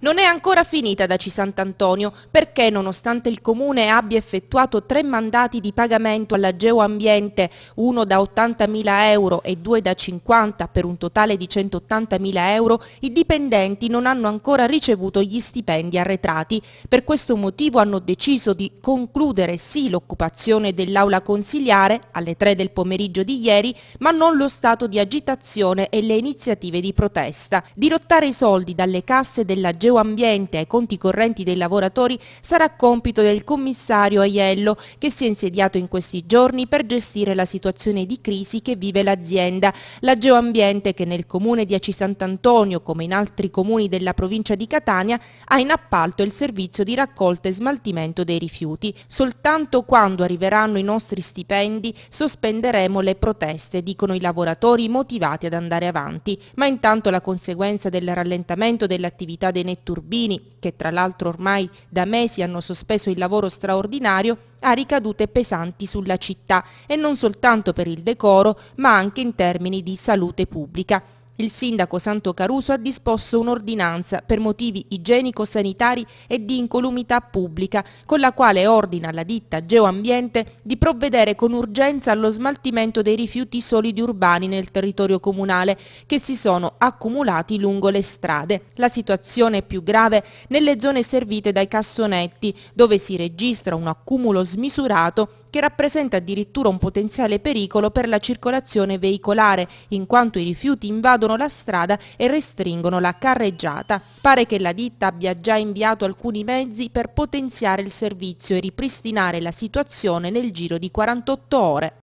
Non è ancora finita da C. Sant'Antonio perché, nonostante il Comune abbia effettuato tre mandati di pagamento alla Geoambiente, uno da 80.000 euro e due da 50 per un totale di 180.000 euro, i dipendenti non hanno ancora ricevuto gli stipendi arretrati. Per questo motivo hanno deciso di concludere sì l'occupazione dell'aula consigliare alle 3 del pomeriggio di ieri, ma non lo stato di agitazione e le iniziative di protesta. Dirottare i soldi dalle casse della Geoambiente Geoambiente ai conti correnti dei lavoratori sarà compito del commissario Aiello che si è insediato in questi giorni per gestire la situazione di crisi che vive l'azienda. La Geoambiente che nel comune di Aci Sant'Antonio, come in altri comuni della provincia di Catania, ha in appalto il servizio di raccolta e smaltimento dei rifiuti. Soltanto quando arriveranno i nostri stipendi sospenderemo le proteste, dicono i lavoratori motivati ad andare avanti. Ma intanto la conseguenza del rallentamento dell'attività dei e Turbini, che tra l'altro ormai da mesi hanno sospeso il lavoro straordinario, ha ricadute pesanti sulla città e non soltanto per il decoro, ma anche in termini di salute pubblica. Il sindaco Santo Caruso ha disposto un'ordinanza per motivi igienico-sanitari e di incolumità pubblica, con la quale ordina alla ditta Geoambiente di provvedere con urgenza allo smaltimento dei rifiuti solidi urbani nel territorio comunale, che si sono accumulati lungo le strade. La situazione è più grave nelle zone servite dai cassonetti, dove si registra un accumulo smisurato che rappresenta addirittura un potenziale pericolo per la circolazione veicolare, in quanto i rifiuti invadono chiudono la strada e restringono la carreggiata. Pare che la ditta abbia già inviato alcuni mezzi per potenziare il servizio e ripristinare la situazione nel giro di 48 ore.